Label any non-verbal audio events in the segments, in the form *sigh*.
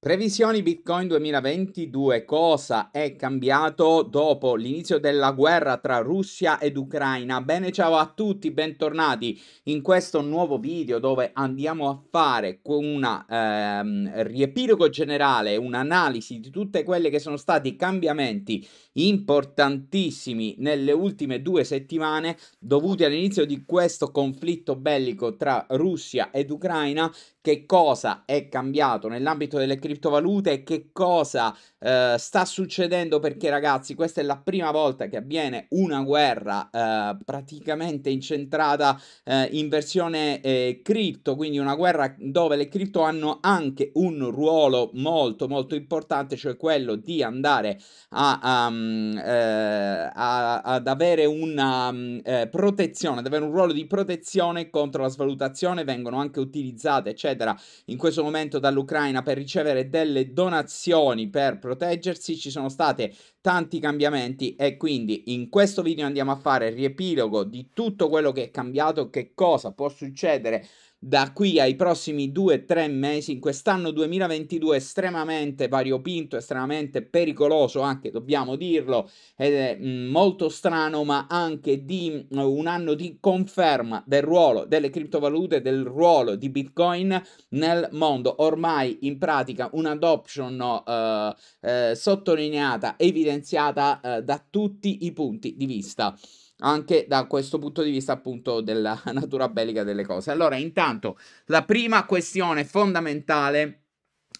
Previsioni Bitcoin 2022, cosa è cambiato dopo l'inizio della guerra tra Russia ed Ucraina? Bene, ciao a tutti, bentornati in questo nuovo video dove andiamo a fare un ehm, riepilogo generale, un'analisi di tutte quelle che sono stati cambiamenti importantissimi nelle ultime due settimane dovuti all'inizio di questo conflitto bellico tra Russia ed Ucraina che cosa è cambiato nell'ambito delle criptovalute e che cosa eh, sta succedendo perché ragazzi questa è la prima volta che avviene una guerra eh, praticamente incentrata eh, in versione eh, cripto, quindi una guerra dove le cripto hanno anche un ruolo molto molto importante, cioè quello di andare a, um, eh, a, ad avere una um, protezione, ad avere un ruolo di protezione contro la svalutazione, vengono anche utilizzate, eccetera eccetera, in questo momento dall'Ucraina per ricevere delle donazioni per proteggersi, ci sono stati tanti cambiamenti e quindi in questo video andiamo a fare il riepilogo di tutto quello che è cambiato, che cosa può succedere da qui ai prossimi 2-3 mesi, in quest'anno 2022 estremamente variopinto, estremamente pericoloso anche, dobbiamo dirlo, ed è mm, molto strano, ma anche di mm, un anno di conferma del ruolo delle criptovalute, del ruolo di Bitcoin nel mondo. Ormai in pratica un'adoption eh, eh, sottolineata, evidenziata eh, da tutti i punti di vista anche da questo punto di vista appunto della *laughs* natura bellica delle cose. Allora, intanto, la prima questione fondamentale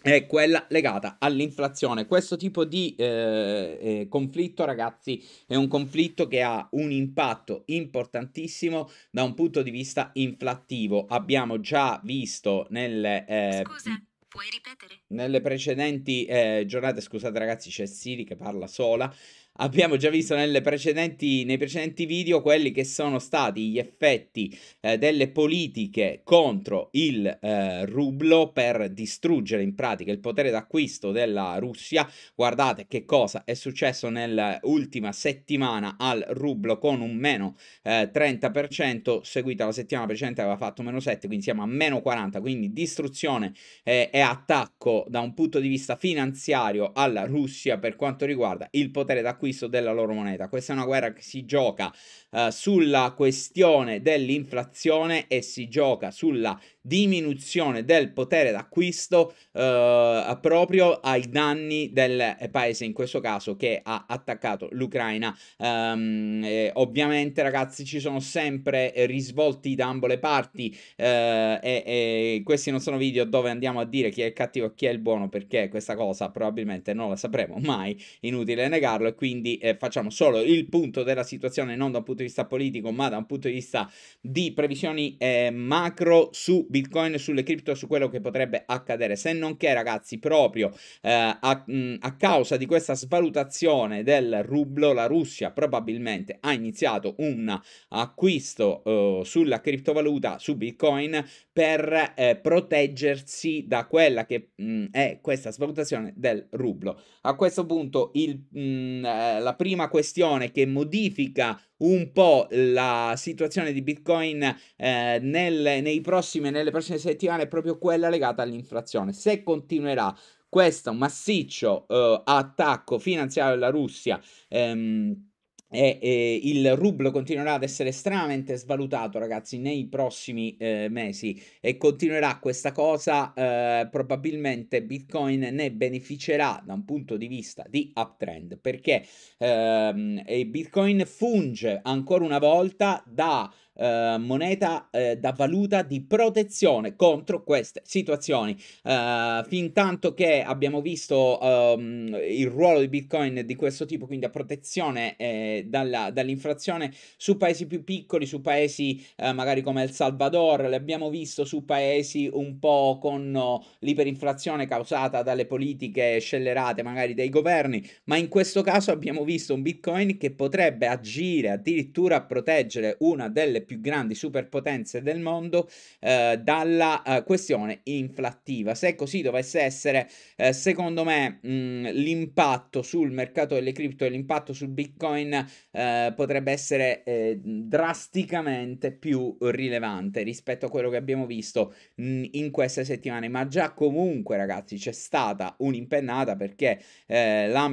è quella legata all'inflazione. Questo tipo di eh, eh, conflitto, ragazzi, è un conflitto che ha un impatto importantissimo da un punto di vista inflattivo. Abbiamo già visto nel... Eh, Scusa. Puoi ripetere? Nelle precedenti eh, giornate, scusate ragazzi, c'è Siri che parla sola abbiamo già visto precedenti, nei precedenti video quelli che sono stati gli effetti eh, delle politiche contro il eh, rublo per distruggere in pratica il potere d'acquisto della Russia. Guardate che cosa è successo nell'ultima settimana al rublo con un meno eh, 30%, seguita la settimana precedente aveva fatto meno 7, quindi siamo a meno 40, quindi distruzione eh, e attacco da un punto di vista finanziario alla Russia per quanto riguarda il potere d'acquisto l'acquisto della loro moneta. Questa è una guerra che si gioca eh, sulla questione dell'inflazione e si gioca sulla diminuzione del potere d'acquisto eh, proprio ai danni del paese, in questo caso che ha attaccato l'Ucraina. Ehm, ovviamente ragazzi ci sono sempre risvolti da ambo le parti eh, e, e questi non sono video dove andiamo a dire chi è il cattivo e chi è il buono perché questa cosa probabilmente non la sapremo mai, inutile negarlo e quindi quindi eh, facciamo solo il punto della situazione non da un punto di vista politico ma da un punto di vista di previsioni eh, macro su Bitcoin, sulle cripto, su quello che potrebbe accadere, se non che ragazzi proprio eh, a, mh, a causa di questa svalutazione del rublo la Russia probabilmente ha iniziato un acquisto eh, sulla criptovaluta, su Bitcoin, per eh, proteggersi da quella che mh, è questa svalutazione del rublo. A questo punto il, mh, eh, la, prima questione che modifica un po' la situazione di Bitcoin eh, nel, nei prossimi, nelle prossime settimane è proprio quella legata all'inflazione. Se continuerà questo massiccio eh, attacco finanziario alla Russia, ehm, e, eh, il rublo continuerà ad essere estremamente svalutato, ragazzi, nei prossimi eh, mesi e continuerà questa cosa. Eh, probabilmente Bitcoin ne beneficerà da un punto di vista di uptrend perché ehm, Bitcoin funge ancora una volta da eh, moneta eh, da valuta di protezione contro queste situazioni. Uh, fin tanto che abbiamo visto um, il ruolo di Bitcoin di questo tipo, quindi a protezione eh, dalla, dall'inflazione su paesi più piccoli, su paesi eh, magari come El Salvador, l'abbiamo visto su paesi un po' con l'iperinflazione causata dalle politiche scellerate magari dei governi, ma in questo caso abbiamo visto un Bitcoin che potrebbe agire addirittura a proteggere una delle più grandi superpotenze del mondo eh, dalla eh, questione inflattiva. Se così dovesse essere, eh, secondo me, mh, mm, l'impatto sul mercato delle cripto e l'impatto su Bitcoin eh, potrebbe essere eh, drasticamente più rilevante rispetto a quello che abbiamo visto mh, mm, in queste settimane. Ma già comunque, ragazzi, c'è stata un'impennata perché eh, la,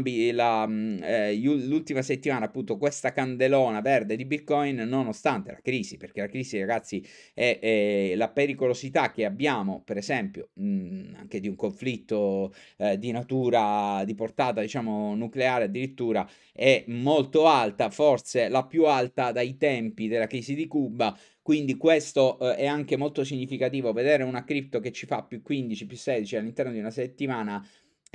mh, mm, l'ultima settimana, appunto, questa candelona verde di Bitcoin, nonostante la crisi crisi, perché la crisi, ragazzi, è, è la pericolosità che abbiamo, per esempio, mh, mm, anche di un conflitto eh, di natura, di portata, diciamo, nucleare addirittura, è molto alta, forse la più alta dai tempi della crisi di Cuba, quindi questo eh, è anche molto significativo, vedere una cripto che ci fa più 15, più 16 all'interno di una settimana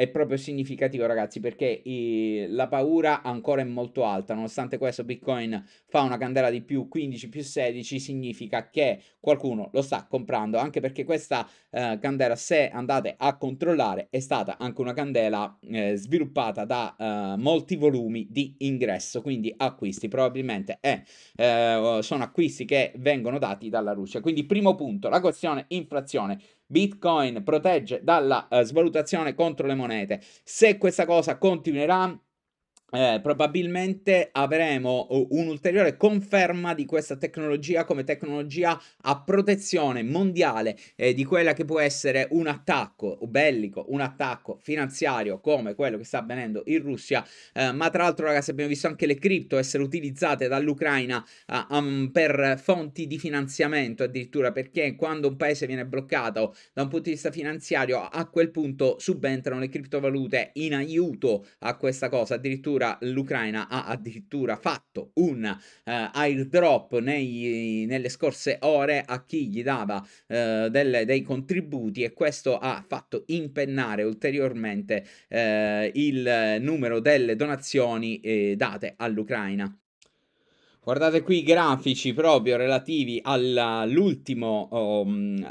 è proprio significativo, ragazzi, perché eh, la paura ancora è molto alta. Nonostante questo, Bitcoin fa una candela di più 15 più 16, significa che qualcuno lo sta comprando. Anche perché questa eh, candela, se andate a controllare, è stata anche una candela eh, sviluppata da eh, molti volumi di ingresso, quindi acquisti. Probabilmente è, eh, sono acquisti che vengono dati dalla Russia. Quindi, primo punto, la questione inflazione. Bitcoin protegge dalla eh, svalutazione contro le monete. Se questa cosa continuerà eh, probabilmente avremo un'ulteriore conferma di questa tecnologia come tecnologia a protezione mondiale eh, di quella che può essere un attacco bellico, un attacco finanziario come quello che sta avvenendo in Russia, eh, ma tra l'altro ragazzi abbiamo visto anche le cripto essere utilizzate dall'Ucraina um, per fonti di finanziamento addirittura perché quando un paese viene bloccato da un punto di vista finanziario a quel punto subentrano le criptovalute in aiuto a questa cosa addirittura addirittura l'Ucraina ha addirittura fatto un eh, airdrop nei, nelle scorse ore a chi gli dava eh, delle, dei contributi e questo ha fatto impennare ulteriormente eh, il numero delle donazioni eh, date all'Ucraina. Guardate qui i grafici proprio relativi um, all'ultima um,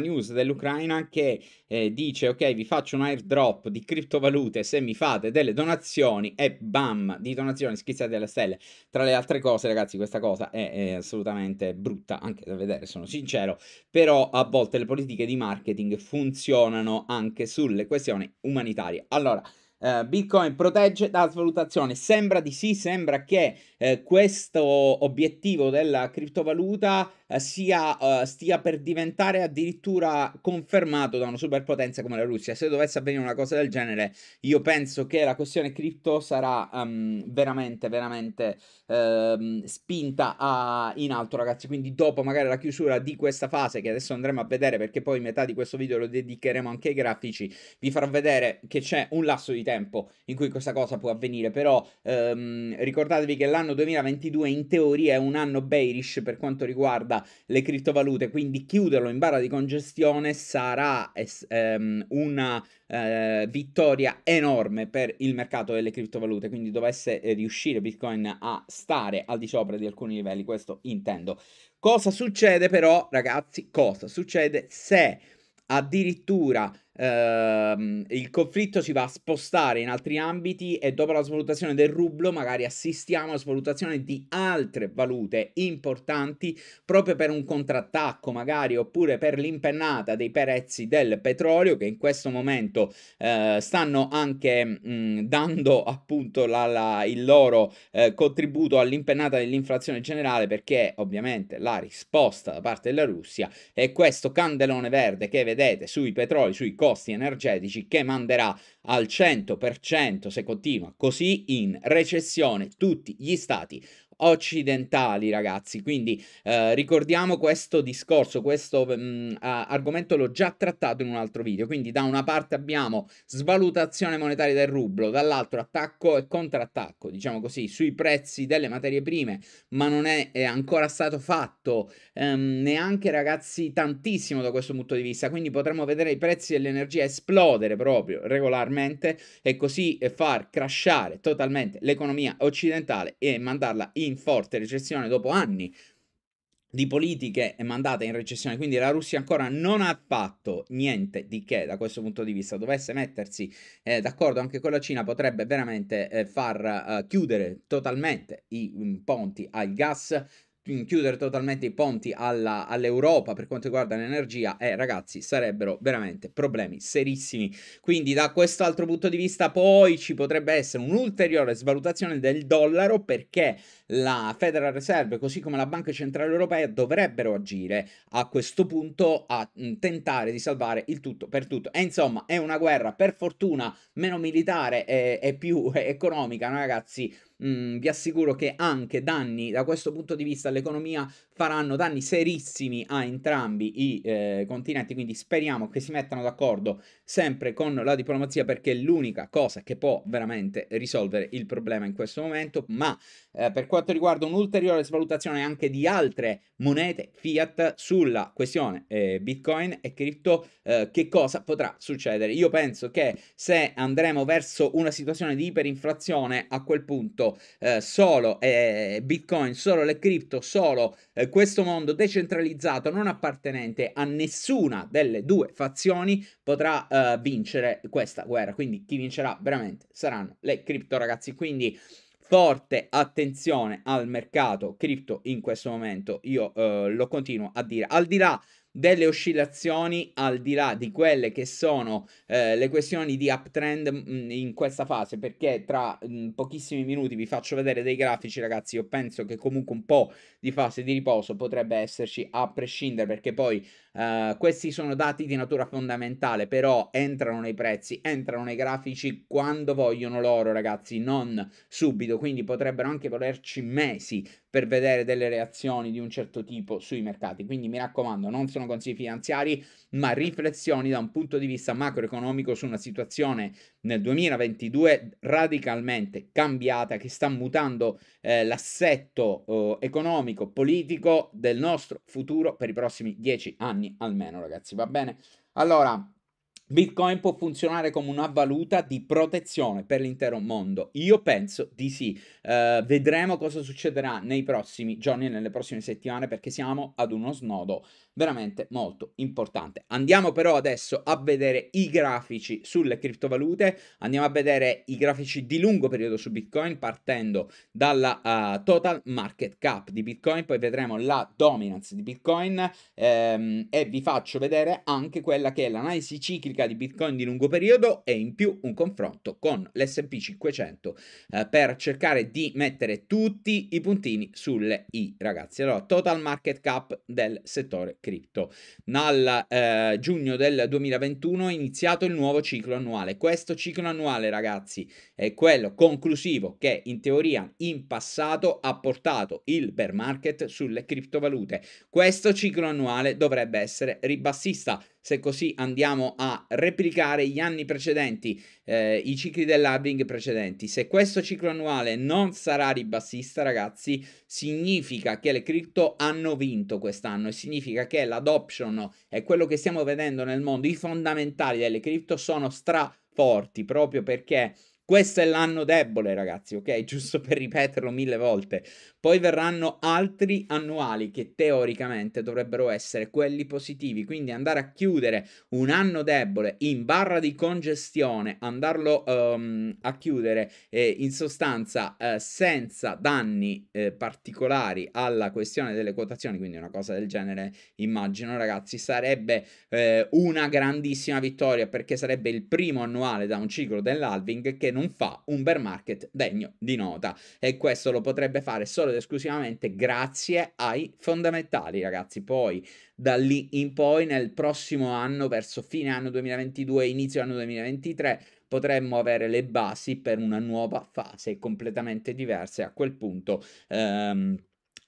news dell'Ucraina che eh, dice ok vi faccio un airdrop di criptovalute se mi fate delle donazioni e bam di donazioni schizzate alle stelle. Tra le altre cose ragazzi questa cosa è, è assolutamente brutta anche da vedere sono sincero però a volte le politiche di marketing funzionano anche sulle questioni umanitarie. Allora Uh, Bitcoin protegge da svalutazione. Sembra di sì, sembra che uh, questo obiettivo della criptovaluta sia, uh, stia per diventare addirittura confermato da una superpotenza come la Russia. Se dovesse avvenire una cosa del genere, io penso che la questione cripto sarà um, veramente, veramente um, spinta a, in alto, ragazzi. Quindi, dopo magari la chiusura di questa fase, che adesso andremo a vedere perché poi metà di questo video lo dedicheremo anche ai grafici, vi farò vedere che c'è un lasso di tempo in cui questa cosa può avvenire. Però um, ricordatevi che l'anno 2022 in teoria è un anno bearish per quanto riguarda le criptovalute, quindi chiuderlo in barra di congestione sarà ehm, una eh, vittoria enorme per il mercato delle criptovalute, quindi dovesse eh, riuscire Bitcoin a stare al di sopra di alcuni livelli, questo intendo. Cosa succede però, ragazzi? Cosa succede se addirittura ehm, il conflitto si va a spostare in altri ambiti e dopo la svalutazione del rublo magari assistiamo alla svalutazione di altre valute importanti proprio per un contrattacco magari oppure per l'impennata dei prezzi del petrolio che in questo momento eh, stanno anche mh, mm, dando appunto la, la, il loro eh, contributo all'impennata dell'inflazione generale perché ovviamente la risposta da parte della Russia è questo candelone verde che vedete sui petroli, sui costi costi energetici che manderà al 100% se continua così in recessione tutti gli stati occidentali, ragazzi. Quindi eh, ricordiamo questo discorso, questo mh, argomento l'ho già trattato in un altro video. Quindi da una parte abbiamo svalutazione monetaria del rublo, dall'altro attacco e contrattacco, diciamo così, sui prezzi delle materie prime, ma non è, è ancora stato fatto ehm, neanche, ragazzi, tantissimo da questo punto di vista. Quindi potremmo vedere i prezzi dell'energia esplodere proprio regolarmente e così eh, far crashare totalmente l'economia occidentale e mandarla in in forte recessione dopo anni di politiche mandate in recessione, quindi la Russia ancora non ha fatto niente di che da questo punto di vista, dovesse mettersi eh, d'accordo anche con la Cina potrebbe veramente eh, far eh, chiudere totalmente i um, ponti al gas, mm, chiudere totalmente i ponti alla, all'Europa per quanto riguarda l'energia, eh ragazzi, sarebbero veramente problemi serissimi. Quindi da quest'altro punto di vista poi ci potrebbe essere un'ulteriore svalutazione del dollaro perché la Federal Reserve, così come la Banca Centrale Europea, dovrebbero agire a questo punto a tentare di salvare il tutto per tutto. E insomma, è una guerra per fortuna meno militare e, e più *laughs* economica, no, ragazzi? Mm, vi assicuro che anche danni da questo punto di vista all'economia faranno danni serissimi a entrambi i eh, continenti, quindi speriamo che si mettano d'accordo sempre con la diplomazia perché è l'unica cosa che può veramente risolvere il problema in questo momento, ma eh, per quello quanto riguarda un'ulteriore svalutazione anche di altre monete fiat sulla questione eh, Bitcoin e cripto, eh, che cosa potrà succedere? Io penso che se andremo verso una situazione di iperinflazione, a quel punto eh, solo eh, Bitcoin, solo le cripto, solo eh, questo mondo decentralizzato non appartenente a nessuna delle due fazioni potrà eh, vincere questa guerra. Quindi chi vincerà veramente saranno le cripto, ragazzi. Quindi forte attenzione al mercato cripto in questo momento, io eh, lo continuo a dire, al di là delle oscillazioni, al di là di quelle che sono eh, le questioni di uptrend mh, mm, in questa fase, perché tra mh, mm, pochissimi minuti vi faccio vedere dei grafici, ragazzi, io penso che comunque un po' di fase di riposo potrebbe esserci a prescindere perché poi uh, questi sono dati di natura fondamentale però entrano nei prezzi entrano nei grafici quando vogliono loro ragazzi non subito quindi potrebbero anche volerci mesi per vedere delle reazioni di un certo tipo sui mercati quindi mi raccomando non sono consigli finanziari ma riflessioni da un punto di vista macroeconomico su una situazione nel 2022 radicalmente cambiata che sta mutando eh, l'assetto eh, economico economico, politico del nostro futuro per i prossimi dieci anni almeno, ragazzi, va bene? Allora, Bitcoin può funzionare come una valuta di protezione per l'intero mondo? Io penso di sì. Uh, vedremo cosa succederà nei prossimi giorni e nelle prossime settimane perché siamo ad uno snodo veramente molto importante. Andiamo però adesso a vedere i grafici sulle criptovalute, andiamo a vedere i grafici di lungo periodo su Bitcoin partendo dalla uh, total market cap di Bitcoin, poi vedremo la dominance di Bitcoin ehm, e vi faccio vedere anche quella che è l'analisi ciclica dinamica di Bitcoin di lungo periodo e in più un confronto con l'SP 500 eh, per cercare di mettere tutti i puntini sulle I, ragazzi. Allora, total market cap del settore cripto. Dal eh, giugno del 2021 è iniziato il nuovo ciclo annuale. Questo ciclo annuale, ragazzi, è quello conclusivo che in teoria in passato ha portato il bear market sulle criptovalute. Questo ciclo annuale dovrebbe essere ribassista se così andiamo a replicare gli anni precedenti, eh, i cicli dell'halving precedenti. Se questo ciclo annuale non sarà ribassista, ragazzi, significa che le cripto hanno vinto quest'anno e significa che l'adoption e quello che stiamo vedendo nel mondo, i fondamentali delle cripto sono straforti proprio perché questo è l'anno debole, ragazzi, ok? *laughs* Giusto per ripeterlo mille volte. Poi verranno altri annuali che teoricamente dovrebbero essere quelli positivi, quindi andare a chiudere un anno debole in barra di congestione, andarlo um, a chiudere eh, in sostanza eh, senza danni eh, particolari alla questione delle quotazioni, quindi una cosa del genere, immagino, ragazzi, sarebbe eh, una grandissima vittoria perché sarebbe il primo annuale da un ciclo dell'halving che non non fa un bear market degno di nota e questo lo potrebbe fare solo ed esclusivamente grazie ai fondamentali ragazzi poi da lì in poi nel prossimo anno verso fine anno 2022 inizio anno 2023 potremmo avere le basi per una nuova fase completamente diversa e a quel punto ehm,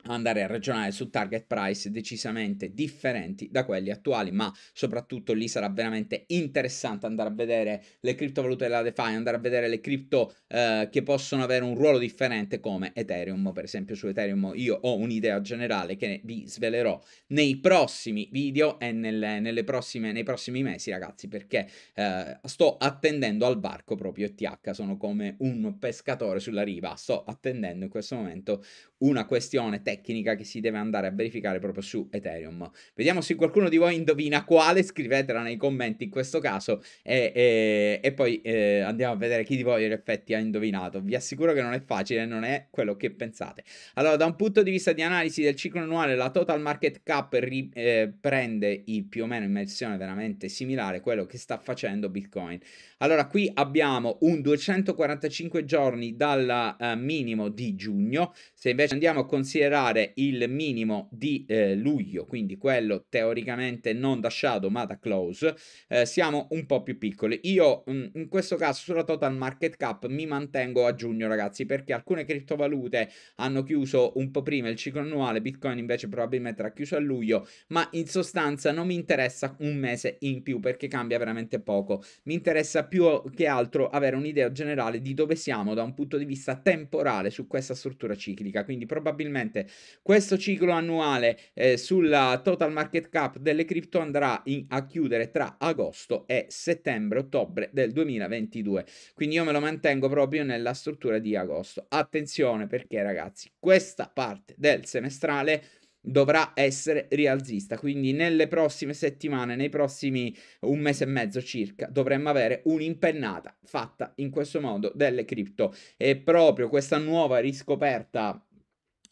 andare a ragionare su target price decisamente differenti da quelli attuali, ma soprattutto lì sarà veramente interessante andare a vedere le criptovalute della DeFi, andare a vedere le cripto eh, che possono avere un ruolo differente come Ethereum, per esempio su Ethereum io ho un'idea generale che vi svelerò nei prossimi video e nelle, nelle prossime, nei prossimi mesi ragazzi, perché eh, sto attendendo al barco proprio ETH, sono come un pescatore sulla riva, sto attendendo in questo momento una questione tecnica tecnica che si deve andare a verificare proprio su Ethereum. Vediamo se qualcuno di voi indovina quale, scrivetela nei commenti in questo caso e, e, e poi eh, andiamo a vedere chi di voi in effetti ha indovinato. Vi assicuro che non è facile, non è quello che pensate. Allora, da un punto di vista di analisi del ciclo annuale, la total market cap riprende eh, più o meno in versione veramente similare a quello che sta facendo Bitcoin. Allora, qui abbiamo un 245 giorni dal eh, minimo di giugno. Se invece andiamo a considerare comprare il minimo di eh, luglio, quindi quello teoricamente non da shadow ma da close, eh, siamo un po' più piccoli. Io mh, mm, in questo caso sulla total market cap mi mantengo a giugno ragazzi perché alcune criptovalute hanno chiuso un po' prima il ciclo annuale, Bitcoin invece probabilmente l'ha chiuso a luglio, ma in sostanza non mi interessa un mese in più perché cambia veramente poco. Mi interessa più che altro avere un'idea generale di dove siamo da un punto di vista temporale su questa struttura ciclica, quindi probabilmente questo ciclo annuale eh, sulla total market cap delle cripto andrà in, a chiudere tra agosto e settembre-ottobre del 2022. Quindi io me lo mantengo proprio nella struttura di agosto. Attenzione perché ragazzi, questa parte del semestrale dovrà essere rialzista. Quindi nelle prossime settimane, nei prossimi un mese e mezzo circa, dovremmo avere un'impennata fatta in questo modo delle cripto. E proprio questa nuova riscoperta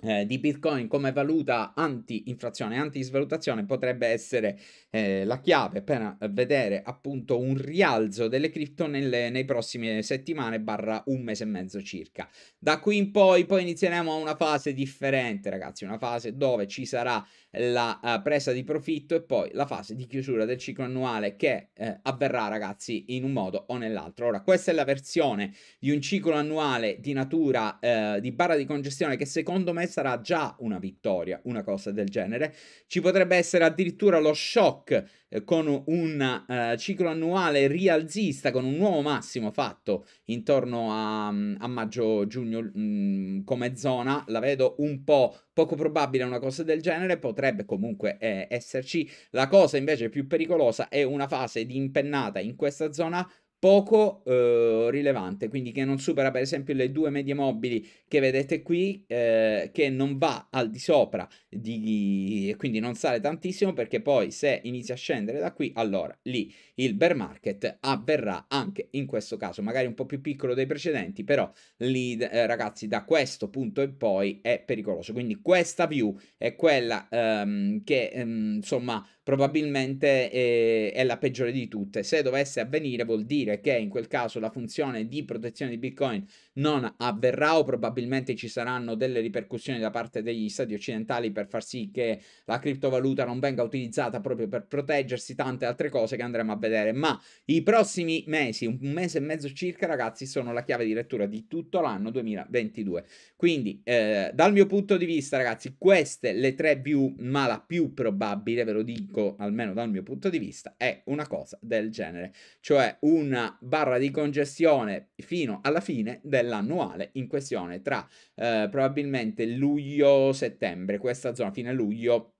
eh, di Bitcoin come valuta anti-inflazione, anti-svalutazione potrebbe essere eh, la chiave per eh, vedere appunto un rialzo delle cripto nelle, nei prossimi settimane barra un mese e mezzo circa. Da qui in poi poi inizieremo a una fase differente ragazzi, una fase dove ci sarà la uh, presa di profitto e poi la fase di chiusura del ciclo annuale che eh, avverrà ragazzi in un modo o nell'altro. Ora questa è la versione di un ciclo annuale di natura di barra di congestione che secondo me sarà già una vittoria, una cosa del genere. Ci potrebbe essere addirittura lo shock eh, con un eh, ciclo annuale rialzista, con un nuovo massimo fatto intorno a, mm, a maggio-giugno mm, come zona. La vedo un po' poco probabile una cosa del genere, potrebbe comunque eh, esserci. La cosa invece più pericolosa è una fase di impennata in questa zona poco eh, rilevante, quindi che non supera per esempio le due medie mobili che vedete qui, eh, che non va al di sopra di... quindi non sale tantissimo perché poi se inizia a scendere da qui, allora lì il bear market avverrà anche in questo caso, magari un po' più piccolo dei precedenti, però lì eh, ragazzi da questo punto in poi è pericoloso, quindi questa view è quella ehm, che ehm, insomma probabilmente eh, è la peggiore di tutte. Se dovesse avvenire vuol dire che in quel caso la funzione di protezione di Bitcoin non avverrà o probabilmente ci saranno delle ripercussioni da parte degli stati occidentali per far sì che la criptovaluta non venga utilizzata proprio per proteggersi, tante altre cose che andremo a vedere. Ma i prossimi mesi, un mese e mezzo circa, ragazzi, sono la chiave di lettura di tutto l'anno 2022. Quindi, eh, dal mio punto di vista, ragazzi, queste le tre view, ma la più probabile, ve lo dico tedesco, almeno dal mio punto di vista, è una cosa del genere, cioè una barra di congestione fino alla fine dell'annuale in questione tra eh, probabilmente luglio-settembre, questa zona fine luglio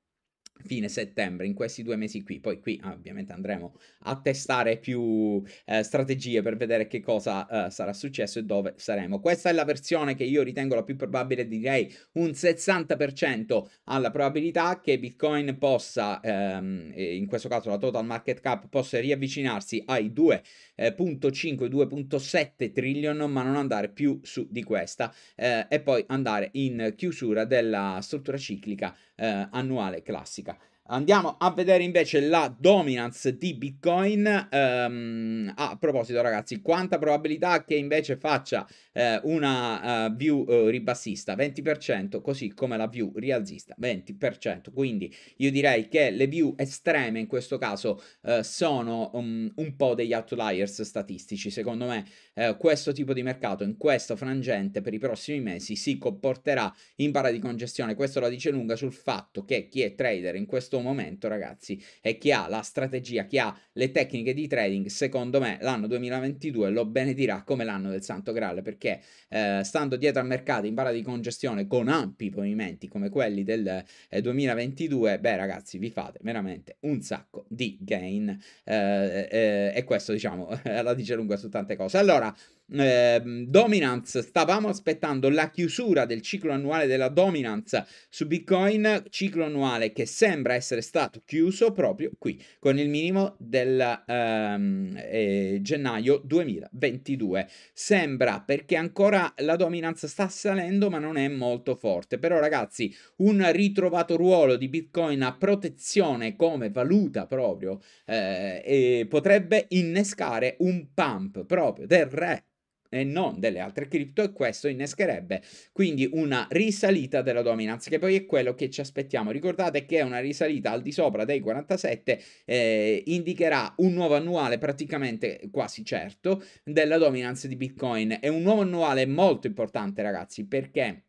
fine settembre, in questi due mesi qui. Poi qui ah, ovviamente andremo a testare più eh, strategie per vedere che cosa eh, sarà successo e dove saremo. Questa è la versione che io ritengo la più probabile, direi un 60% alla probabilità che Bitcoin possa, ehm, in questo caso la total market cap, possa riavvicinarsi ai 2.5-2.7 eh, trillion, ma non andare più su di questa eh, e poi andare in chiusura della struttura ciclica eh, annuale classica. Andiamo a vedere invece la dominance di Bitcoin. Um, a proposito, ragazzi, quanta probabilità che invece faccia eh, una uh, view uh, ribassista? 20%, così come la view rialzista, 20%. Quindi io direi che le view estreme in questo caso uh, sono um, un po' degli outliers statistici. Secondo me eh, questo tipo di mercato in questo frangente per i prossimi mesi si comporterà in barra di congestione. Questo la dice lunga sul fatto che chi è trader in questo momento, ragazzi, e chi ha la strategia, chi ha le tecniche di trading, secondo me l'anno 2022 lo benedirà come l'anno del Santo Graal perché eh, stando dietro al mercato in barra di congestione con ampi movimenti come quelli del eh, 2022, beh ragazzi, vi fate veramente un sacco di gain eh, eh, eh e questo diciamo la *laughs* dice lunga su tante cose. Allora Yeah. eh, Dominance, stavamo aspettando la chiusura del ciclo annuale della Dominance su Bitcoin, ciclo annuale che sembra essere stato chiuso proprio qui, con il minimo del ehm, eh, gennaio 2022. Sembra perché ancora la Dominance sta salendo ma non è molto forte, però ragazzi un ritrovato ruolo di Bitcoin a protezione come valuta proprio eh, potrebbe innescare un pump proprio del re e non delle altre cripto e questo innescherebbe quindi una risalita della dominance che poi è quello che ci aspettiamo ricordate che una risalita al di sopra dei 47 eh, indicherà un nuovo annuale praticamente quasi certo della dominance di bitcoin è un nuovo annuale molto importante ragazzi perché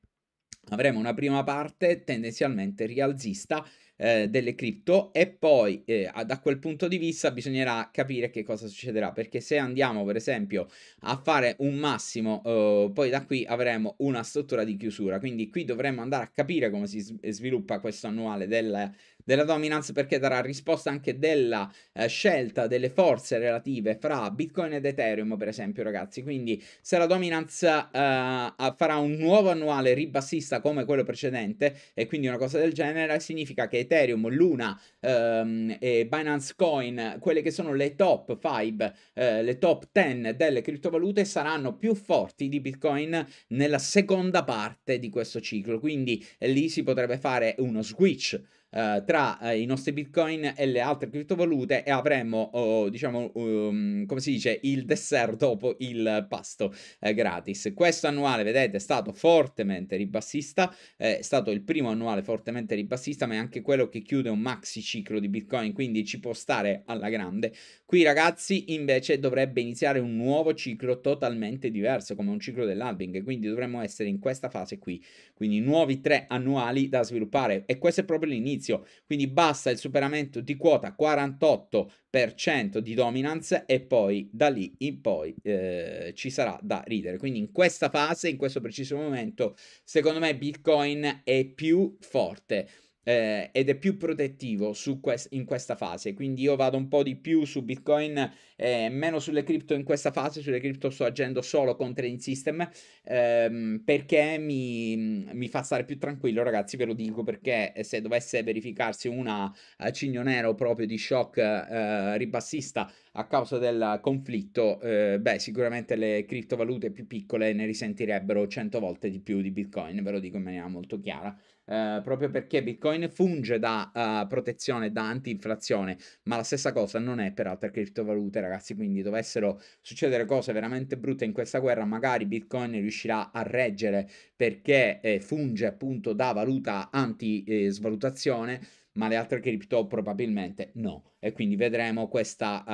avremo una prima parte tendenzialmente rialzista eh, delle cripto e poi eh, da quel punto di vista bisognerà capire che cosa succederà perché se andiamo per esempio a fare un massimo eh, poi da qui avremo una struttura di chiusura quindi qui dovremmo andare a capire come si sviluppa questo annuale del della dominance perché darà risposta anche della eh, scelta delle forze relative fra Bitcoin ed Ethereum, per esempio, ragazzi. Quindi se la dominance eh, farà un nuovo annuale ribassista come quello precedente e quindi una cosa del genere, significa che Ethereum, Luna ehm, e Binance Coin, quelle che sono le top 5, eh, le top 10 delle criptovalute saranno più forti di Bitcoin nella seconda parte di questo ciclo. Quindi lì si potrebbe fare uno switch eh, tra eh, i nostri bitcoin e le altre criptovalute e avremo, oh, diciamo, um, come si dice, il dessert dopo il pasto eh, gratis. Questo annuale, vedete, è stato fortemente ribassista, eh, è stato il primo annuale fortemente ribassista, ma è anche quello che chiude un maxi ciclo di bitcoin, quindi ci può stare alla grande. Qui ragazzi invece dovrebbe iniziare un nuovo ciclo totalmente diverso, come un ciclo dell'halving, quindi dovremmo essere in questa fase qui, quindi nuovi tre annuali da sviluppare e questo è proprio l'inizio inizio, quindi basta il superamento di quota 48% di dominance e poi da lì in poi eh, ci sarà da ridere. Quindi in questa fase, in questo preciso momento, secondo me Bitcoin è più forte eh, ed è più protettivo quest- in questa fase, quindi io vado un po' di più su Bitcoin, eh, meno sulle cripto in questa fase, sulle cripto sto agendo solo con trading system ehm, perché mi, mi, fa stare più tranquillo ragazzi, ve lo dico perché eh, se dovesse verificarsi una eh, cigno nero proprio di shock uh, ribassista a causa del conflitto, eh, beh, sicuramente le criptovalute più piccole ne risentirebbero 100 volte di più di Bitcoin, ve lo dico in maniera molto chiara. Eh, proprio perché Bitcoin funge da uh, protezione, da anti-inflazione, ma la stessa cosa non è per altre criptovalute, ragazzi. Quindi, dovessero succedere cose veramente brutte in questa guerra, magari Bitcoin riuscirà a reggere perché eh, funge appunto da valuta anti-svalutazione eh, ma le altre cripto probabilmente no. E quindi vedremo questa uh,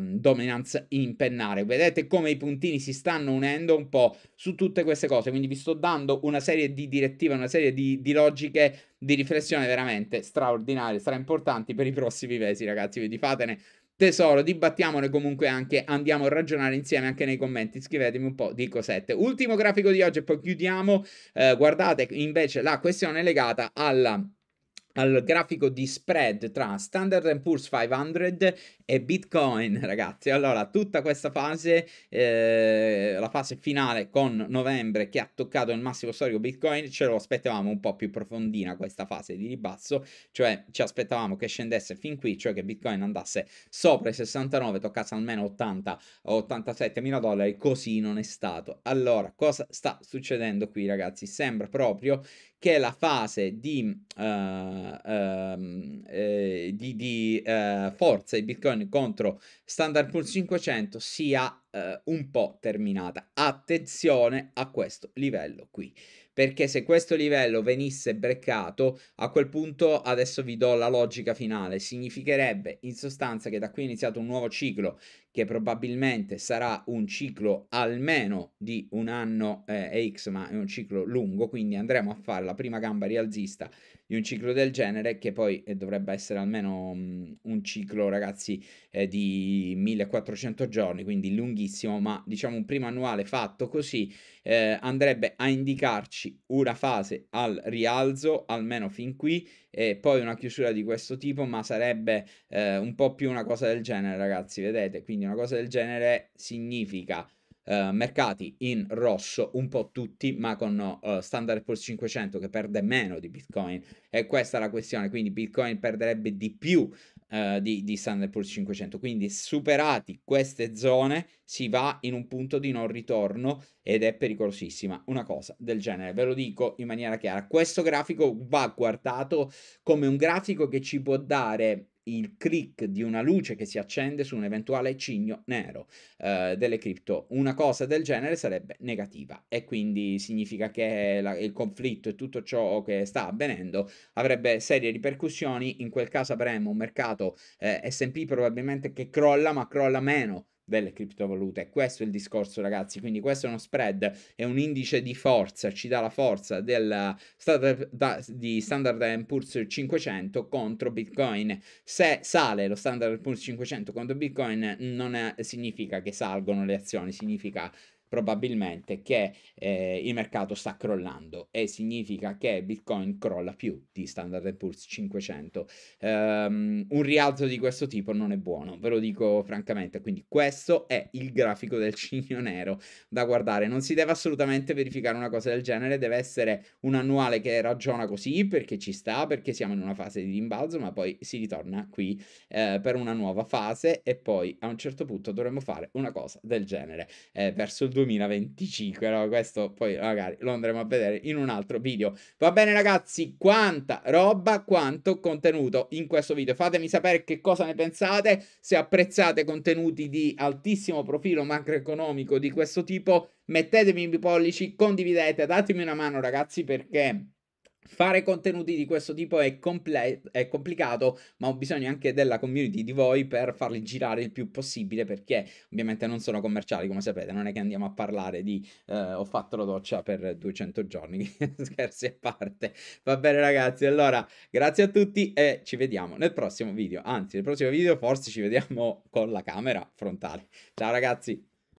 ehm, dominance impennare. Vedete come i puntini si stanno unendo un po' su tutte queste cose. Quindi vi sto dando una serie di direttive, una serie di, di logiche di riflessione veramente straordinarie, sarà straimportanti per i prossimi mesi, ragazzi. Quindi fatene tesoro, dibattiamone comunque anche, andiamo a ragionare insieme anche nei commenti, scrivetemi un po' di cosette. Ultimo grafico di oggi e poi chiudiamo, eh, guardate invece la questione legata alla al grafico di spread tra Standard Poor's 500 e Bitcoin, *laughs* ragazzi. Allora, tutta questa fase, eh, la fase finale con novembre che ha toccato il massimo storico Bitcoin, ce lo aspettavamo un po' più profondina questa fase di ribasso, cioè ci aspettavamo che scendesse fin qui, cioè che Bitcoin andasse sopra i 69, toccasse almeno 80 o 87 mila dollari, così non è stato. Allora, cosa sta succedendo qui, ragazzi? Sembra proprio che è la fase di, uh, uh, eh, di, di uh, forza di Bitcoin contro Standard Poor's 500 sia eh, un po' terminata. Attenzione a questo livello qui, perché se questo livello venisse breccato, a quel punto adesso vi do la logica finale, significherebbe in sostanza che da qui è iniziato un nuovo ciclo che probabilmente sarà un ciclo almeno di un anno eh, e X, ma è un ciclo lungo, quindi andremo a fare la prima gamba rialzista di un ciclo del genere, che poi eh, dovrebbe essere almeno mh, mm, un ciclo, ragazzi, eh, di 1400 giorni, quindi lunghissimo, ma diciamo un primo annuale fatto così eh, andrebbe a indicarci una fase al rialzo, almeno fin qui, e poi una chiusura di questo tipo, ma sarebbe eh, un po' più una cosa del genere, ragazzi, vedete? Quindi una cosa del genere significa Uh, mercati in rosso un po' tutti, ma con uh, Standard Poor's 500 che perde meno di Bitcoin. E questa è la questione, quindi Bitcoin perderebbe di più eh, di, di Standard Poor's 500. Quindi superati queste zone si va in un punto di non ritorno ed è pericolosissima una cosa del genere. Ve lo dico in maniera chiara. Questo grafico va guardato come un grafico che ci può dare il click di una luce che si accende su un eventuale cigno nero eh, delle cripto. Una cosa del genere sarebbe negativa e quindi significa che la, il conflitto e tutto ciò che sta avvenendo avrebbe serie ripercussioni. In quel caso avremmo un mercato eh, SP probabilmente che crolla, ma crolla meno delle criptovalute. Questo è il discorso, ragazzi. Quindi questo è uno spread, è un indice di forza, ci dà la forza del standard, di Standard Poor's 500 contro Bitcoin. Se sale lo Standard Poor's 500 contro Bitcoin non è, significa che salgono le azioni, significa che probabilmente che eh, il mercato sta crollando e significa che Bitcoin crolla più di Standard Poor's 500. Um, ehm, un rialzo di questo tipo non è buono, ve lo dico francamente, quindi questo è il grafico del cigno nero da guardare, non si deve assolutamente verificare una cosa del genere, deve essere un annuale che ragiona così perché ci sta, perché siamo in una fase di rimbalzo, ma poi si ritorna qui eh, per una nuova fase e poi a un certo punto dovremmo fare una cosa del genere. Eh, verso il 2000 2025. Allora, questo poi magari lo andremo a vedere in un altro video. Va bene, ragazzi, quanta roba, quanto contenuto in questo video. Fatemi sapere che cosa ne pensate, se apprezzate contenuti di altissimo profilo macroeconomico di questo tipo. Mettetemi i pollici, condividete, datemi una mano, ragazzi, perché Fare contenuti di questo tipo è, comple- è, complicato, ma ho bisogno anche della community di voi per farli girare il più possibile, perché ovviamente non sono commerciali, come sapete, non è che andiamo a parlare di eh, ho fatto la doccia per 200 giorni, *laughs* scherzi a parte. Va bene ragazzi, allora grazie a tutti e ci vediamo nel prossimo video, anzi nel prossimo video forse ci vediamo con la camera frontale. Ciao ragazzi!